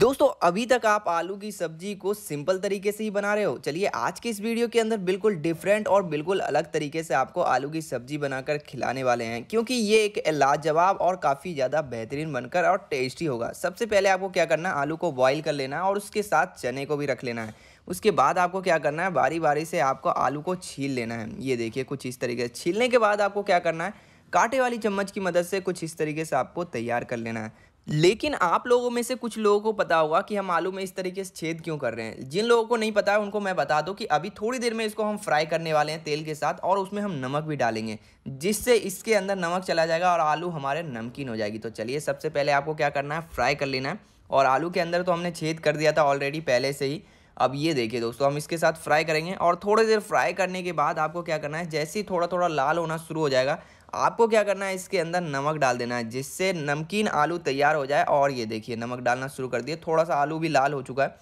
दोस्तों अभी तक आप आलू की सब्जी को सिंपल तरीके से ही बना रहे हो चलिए आज के इस वीडियो के अंदर बिल्कुल डिफरेंट और बिल्कुल अलग तरीके से आपको आलू की सब्जी बनाकर खिलाने वाले हैं क्योंकि ये एक लाजवाब और काफ़ी ज़्यादा बेहतरीन बनकर और टेस्टी होगा सबसे पहले आपको क्या करना है आलू को बॉयल कर लेना है और उसके साथ चने को भी रख लेना है उसके बाद आपको क्या करना है बारी बारी से आपको आलू को छील लेना है ये देखिए कुछ इस तरीके से छीलने के बाद आपको क्या करना है कांटे वाली चम्मच की मदद से कुछ इस तरीके से आपको तैयार कर लेना है लेकिन आप लोगों में से कुछ लोगों को पता होगा कि हम आलू में इस तरीके से छेद क्यों कर रहे हैं जिन लोगों को नहीं पता है उनको मैं बता दूं कि अभी थोड़ी देर में इसको हम फ्राई करने वाले हैं तेल के साथ और उसमें हम नमक भी डालेंगे जिससे इसके अंदर नमक चला जाएगा और आलू हमारे नमकीन हो जाएगी तो चलिए सबसे पहले आपको क्या करना है फ्राई कर लेना है और आलू के अंदर तो हमने छेद कर दिया था ऑलरेडी पहले से ही अब ये देखिए दोस्तों हम इसके साथ फ्राई करेंगे और थोड़ी देर फ्राई करने के बाद आपको क्या करना है जैसे ही थोड़ा थोड़ा लाल होना शुरू हो जाएगा आपको क्या करना है इसके अंदर नमक डाल देना है जिससे नमकीन आलू तैयार हो जाए और ये देखिए नमक डालना शुरू कर दिए थोड़ा सा आलू भी लाल हो चुका है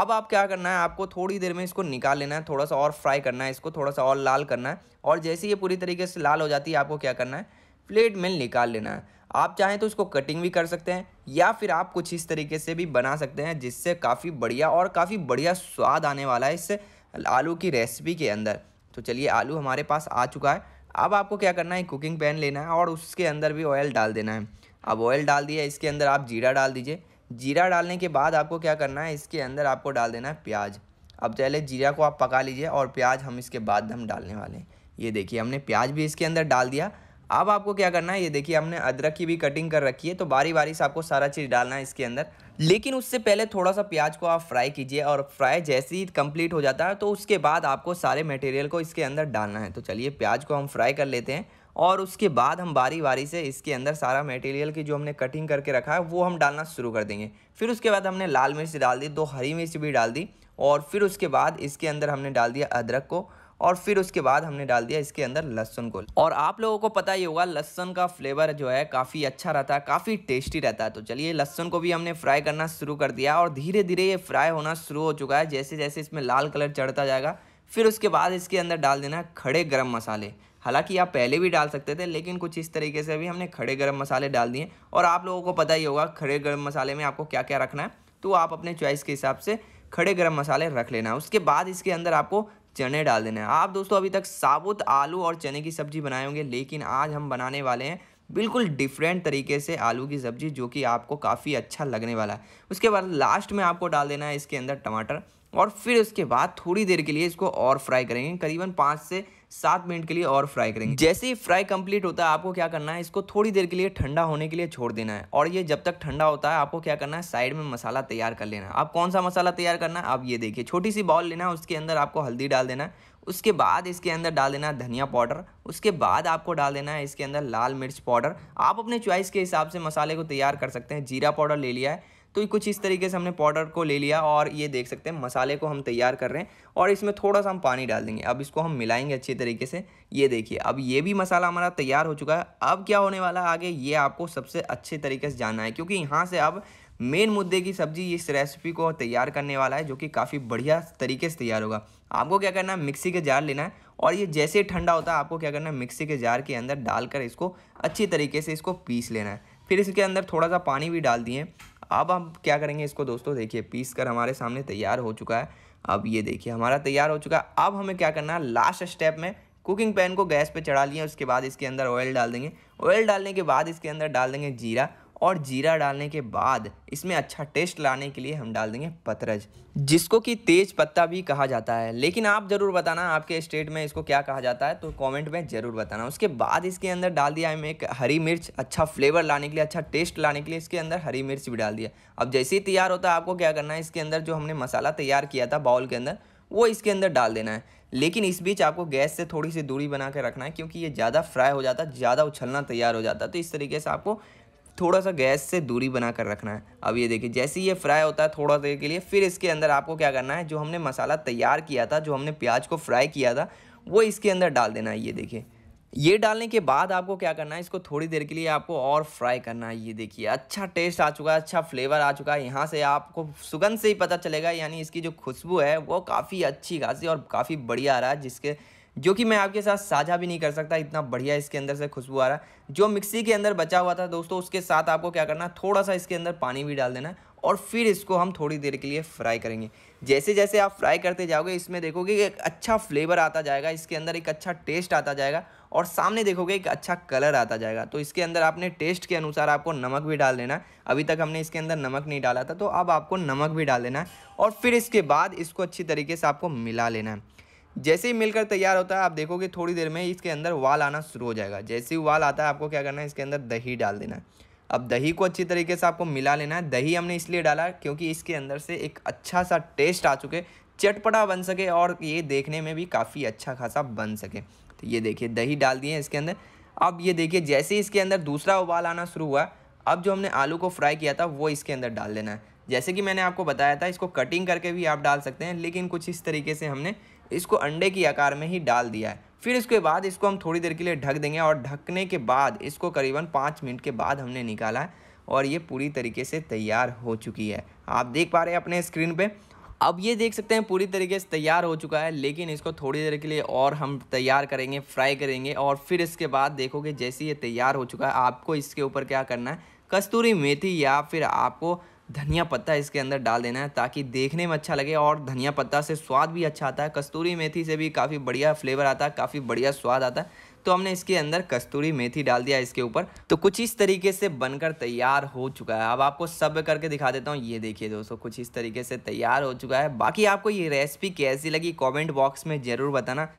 अब आप क्या करना है आपको थोड़ी देर में इसको निकाल लेना है थोड़ा सा और फ्राई करना है इसको थोड़ा सा और लाल करना है और जैसे ये पूरी तरीके से लाल हो जाती है आपको क्या करना है प्लेट में निकाल लेना है आप चाहें तो इसको कटिंग भी कर सकते हैं या फिर आप कुछ इस तरीके से भी बना सकते हैं जिससे काफ़ी बढ़िया और काफ़ी बढ़िया स्वाद आने वाला है इस आलू की रेसिपी के अंदर तो चलिए आलू हमारे पास आ चुका है अब आपको क्या करना है कुकिंग पैन लेना है और उसके अंदर भी ऑयल डाल देना है अब ऑयल डाल दिया इसके अंदर आप जीरा डाल दीजिए जीरा डालने के बाद आपको क्या करना है इसके अंदर आपको डाल देना है प्याज अब पहले जीरा को आप पका लीजिए और प्याज हम इसके बाद हम डालने वाले हैं ये देखिए हमने प्याज भी इसके अंदर डाल दिया अब आपको क्या करना है ये देखिए हमने अदरक की भी कटिंग कर रखी है तो बारी बारी से आपको सारा चीज़ डालना है इसके अंदर लेकिन उससे पहले थोड़ा सा प्याज को आप फ्राई कीजिए और फ्राई जैसे ही कंप्लीट हो जाता है तो उसके बाद आपको सारे मटेरियल को इसके अंदर डालना है तो चलिए प्याज को हम फ्राई कर लेते हैं और उसके बाद हम बारी बारी से इसके अंदर सारा मटेरियल की जो हमने कटिंग करके रखा है वो हम डालना शुरू कर देंगे फिर उसके बाद हमने लाल मिर्च डाल दी दो हरी मिर्च भी डाल दी और फिर उसके बाद इसके अंदर हमने डाल दिया अदरक को और फिर उसके बाद हमने डाल दिया इसके अंदर लहसुन को और आप लोगों को पता ही होगा लहसुन का फ्लेवर जो है काफ़ी अच्छा रहता है काफ़ी टेस्टी रहता है तो चलिए लहसुन को भी हमने फ्राई करना शुरू कर दिया और धीरे धीरे ये फ्राई होना शुरू हो चुका है जैसे जैसे इसमें लाल कलर चढ़ता जाएगा फिर उसके बाद इसके अंदर डाल देना खड़े गर्म मसाले हालांकि आप पहले भी डाल सकते थे लेकिन कुछ इस तरीके से भी हमने खड़े गर्म मसाले डाल दिए और आप लोगों को पता ही होगा खड़े गर्म मसाले में आपको क्या क्या रखना है तो आप अपने चॉइस के हिसाब से खड़े गर्म मसाले रख लेना उसके बाद इसके अंदर आपको चने डाल देना है आप दोस्तों अभी तक साबुत आलू और चने की सब्ज़ी बनाए होंगे लेकिन आज हम बनाने वाले हैं बिल्कुल डिफरेंट तरीके से आलू की सब्ज़ी जो कि आपको काफ़ी अच्छा लगने वाला है उसके बाद लास्ट में आपको डाल देना है इसके अंदर टमाटर और फिर उसके बाद थोड़ी देर के लिए इसको और फ्राई करेंगे करीबन पाँच से सात मिनट के लिए और फ्राई करेंगे जैसे ही फ्राई कंप्लीट होता है आपको क्या करना है इसको थोड़ी देर के लिए ठंडा होने के लिए छोड़ देना है और ये जब तक ठंडा होता है आपको क्या करना है साइड में मसाला तैयार कर लेना है आप कौन सा मसाला तैयार करना है आप ये देखिए छोटी सी बॉल लेना है उसके अंदर आपको हल्दी डाल देना है उसके बाद इसके अंदर डाल देना है धनिया पाउडर उसके बाद आपको डाल देना है इसके अंदर लाल मिर्च पाउडर आप अपने चॉइस के हिसाब से मसाले को तैयार कर सकते हैं जीरा पाउडर ले लिया है तो कुछ इस तरीके से हमने पाउडर को ले लिया और ये देख सकते हैं मसाले को हम तैयार कर रहे हैं और इसमें थोड़ा सा हम पानी डाल देंगे अब इसको हम मिलाएंगे अच्छे तरीके से ये देखिए अब ये भी मसाला हमारा तैयार हो चुका है अब क्या होने वाला आगे ये आपको सबसे अच्छे तरीके से जानना है क्योंकि यहाँ से अब मेन मुद्दे की सब्जी इस रेसिपी को तैयार करने वाला है जो कि काफ़ी बढ़िया तरीके से तैयार होगा आपको क्या करना है मिक्सी के जार लेना है और ये जैसे ही ठंडा होता है आपको क्या करना है मिक्सी के जार के अंदर डालकर इसको अच्छी तरीके से इसको पीस लेना है फिर इसके अंदर थोड़ा सा पानी भी डाल दिए अब हम क्या करेंगे इसको दोस्तों देखिए पीस कर हमारे सामने तैयार हो चुका है अब ये देखिए हमारा तैयार हो चुका है अब हमें क्या करना है लास्ट स्टेप में कुकिंग पैन को गैस पे चढ़ा लिया उसके बाद इसके अंदर ऑयल डाल देंगे ऑयल डालने के बाद इसके अंदर डाल देंगे जीरा और जीरा डालने के बाद इसमें अच्छा टेस्ट लाने के लिए हम डाल देंगे पतरज जिसको कि तेज पत्ता भी कहा जाता है लेकिन आप ज़रूर बताना आपके स्टेट में इसको क्या कहा जाता है तो कमेंट में ज़रूर बताना उसके बाद इसके अंदर डाल दिया हमें एक हरी मिर्च अच्छा फ्लेवर लाने के लिए अच्छा टेस्ट लाने के लिए इसके अंदर हरी मिर्च भी डाल दिया अब जैसे ही तैयार होता है आपको क्या करना है इसके अंदर जो हमने मसाला तैयार किया था बाउल के अंदर वो इसके अंदर डाल देना है लेकिन इस बीच आपको गैस से थोड़ी सी दूरी बना के रखना है क्योंकि ये ज़्यादा फ्राई हो जाता है ज़्यादा उछलना तैयार हो जाता है तो इस तरीके से आपको थोड़ा सा गैस से दूरी बना कर रखना है अब ये देखिए जैसे ही ये फ्राई होता है थोड़ा देर के लिए फिर इसके अंदर आपको क्या करना है जो हमने मसाला तैयार किया था जो हमने प्याज को फ्राई किया था वो इसके अंदर डाल देना है ये देखिए ये डालने के बाद आपको क्या करना है इसको थोड़ी देर के लिए आपको और फ्राई करना है ये देखिए अच्छा टेस्ट आ चुका है अच्छा फ्लेवर आ चुका है यहाँ से आपको सुगंध से ही पता चलेगा यानी इसकी जो खुशबू है वो काफ़ी अच्छी खासी और काफ़ी बढ़िया आ रहा है जिसके जो कि मैं आपके साथ साझा भी नहीं कर सकता इतना बढ़िया इसके अंदर से खुशबू आ रहा है जो मिक्सी के अंदर बचा हुआ था दोस्तों उसके साथ आपको क्या करना है थोड़ा सा इसके अंदर पानी भी डाल देना है और फिर इसको हम थोड़ी देर के लिए फ्राई करेंगे जैसे जैसे आप फ्राई करते जाओगे इसमें देखोगे एक अच्छा फ्लेवर आता जाएगा इसके अंदर एक अच्छा टेस्ट आता जाएगा और सामने देखोगे एक अच्छा कलर आता जाएगा तो इसके अंदर आपने टेस्ट के अनुसार आपको नमक भी डाल देना अभी तक हमने इसके अंदर नमक नहीं डाला था तो अब आपको नमक भी डाल देना और फिर इसके बाद इसको अच्छी तरीके से आपको मिला लेना है जैसे ही मिलकर तैयार होता है आप देखोगे थोड़ी देर में इसके अंदर वाल आना शुरू हो जाएगा जैसे ही वाल आता है आपको क्या करना है इसके अंदर दही डाल देना है अब दही को अच्छी तरीके से आपको मिला लेना है दही हमने इसलिए डाला क्योंकि इसके अंदर से एक अच्छा सा टेस्ट आ चुके चटपटा बन सके और ये देखने में भी काफ़ी अच्छा खासा बन सके तो ये देखिए दही डाल दिए इसके अंदर अब ये देखिए जैसे इसके अंदर दूसरा उबाल आना शुरू हुआ अब जो हमने आलू को फ्राई किया था वो इसके अंदर डाल देना है जैसे कि मैंने आपको बताया था इसको कटिंग करके भी आप डाल सकते हैं लेकिन कुछ इस तरीके से हमने इसको अंडे की आकार में ही डाल दिया है फिर इसके बाद इसको हम थोड़ी देर के लिए ढक देंगे और ढकने के बाद इसको करीबन पाँच मिनट के बाद हमने निकाला है और ये पूरी तरीके से तैयार हो चुकी है आप देख पा रहे हैं अपने स्क्रीन पे अब ये देख सकते हैं पूरी तरीके से तैयार हो चुका है लेकिन इसको थोड़ी देर के लिए और हम तैयार करेंगे फ्राई करेंगे और फिर इसके बाद देखोगे जैसे ये तैयार हो चुका है आपको इसके ऊपर क्या करना है कस्तूरी मेथी या फिर आपको धनिया पत्ता इसके अंदर डाल देना है ताकि देखने में अच्छा लगे और धनिया पत्ता से स्वाद भी अच्छा आता है कस्तूरी मेथी से भी काफ़ी बढ़िया फ्लेवर आता है काफ़ी बढ़िया स्वाद आता है तो हमने इसके अंदर कस्तूरी मेथी डाल दिया इसके ऊपर तो कुछ इस तरीके से बनकर तैयार हो चुका है अब आपको सब करके दिखा देता हूँ ये देखिए दोस्तों कुछ इस तरीके से तैयार हो चुका है बाकी आपको ये रेसिपी कैसी लगी कमेंट बॉक्स में ज़रूर बताना